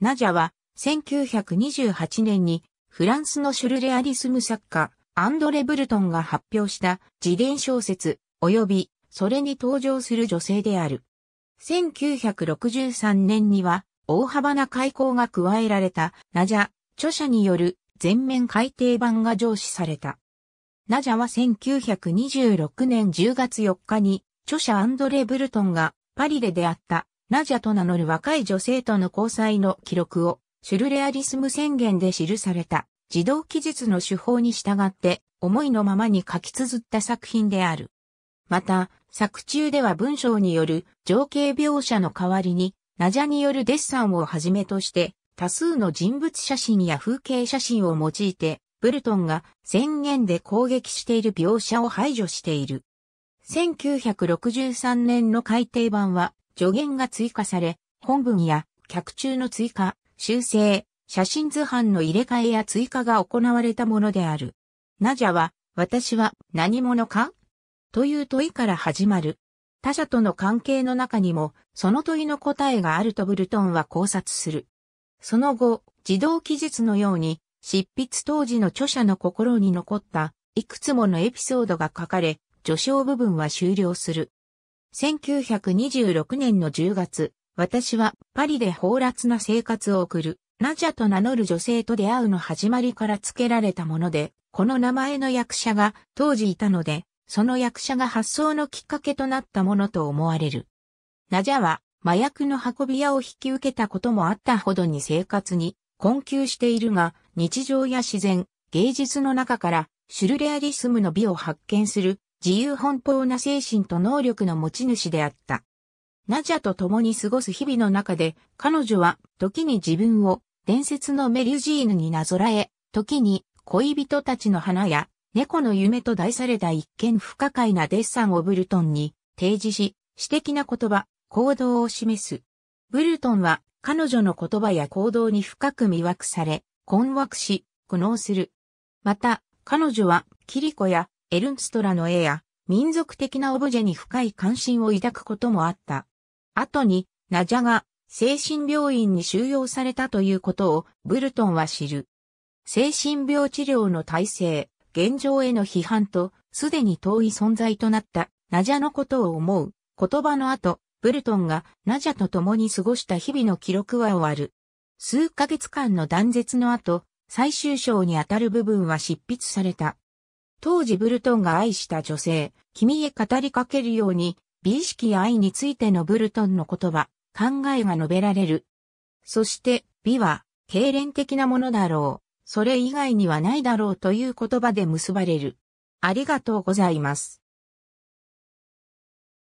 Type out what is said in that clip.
ナジャは、1928年に、フランスのシュルレアリスム作家、アンドレ・ブルトンが発表した自伝小説、及び、それに登場する女性である。1963年には、大幅な開口が加えられた、ナジャ、著者による全面改訂版が上司された。ナジャは1926年10月4日に、著者アンドレ・ブルトンがパリで出会ったナジャと名乗る若い女性との交際の記録を、シュルレアリスム宣言で記された、自動記述の手法に従って、思いのままに書き綴った作品である。また、作中では文章による情景描写の代わりに、ナジャによるデッサンをはじめとして、多数の人物写真や風景写真を用いて、ブルトンが宣言で攻撃している描写を排除している。1963年の改訂版は助言が追加され、本文や客中の追加、修正、写真図版の入れ替えや追加が行われたものである。なじゃは、私は何者かという問いから始まる。他者との関係の中にも、その問いの答えがあるとブルトンは考察する。その後、自動記述のように、執筆当時の著者の心に残った、いくつものエピソードが書かれ、序章部分は終了する。1926年の10月、私はパリで放辣な生活を送る、ナジャと名乗る女性と出会うの始まりから付けられたもので、この名前の役者が当時いたので、その役者が発想のきっかけとなったものと思われる。ナジャは麻薬の運び屋を引き受けたこともあったほどに生活に困窮しているが、日常や自然、芸術の中からシュルレアリスムの美を発見する自由奔放な精神と能力の持ち主であった。ナジャと共に過ごす日々の中で、彼女は時に自分を伝説のメリュジーヌになぞらえ、時に恋人たちの花や猫の夢と題された一見不可解なデッサンをブルトンに提示し、詩的な言葉、行動を示す。ブルトンは彼女の言葉や行動に深く魅惑され、困惑し、苦悩する。また、彼女はキリコやエルンストラの絵や民族的なオブジェに深い関心を抱くこともあった。後に、ナジャが精神病院に収容されたということをブルトンは知る。精神病治療の体制、現状への批判と、すでに遠い存在となったナジャのことを思う言葉の後、ブルトンがナジャと共に過ごした日々の記録は終わる。数ヶ月間の断絶の後、最終章にあたる部分は執筆された。当時ブルトンが愛した女性、君へ語りかけるように、美意識や愛についてのブルトンの言葉、考えが述べられる。そして、美は、経連的なものだろう。それ以外にはないだろうという言葉で結ばれる。ありがとうございます。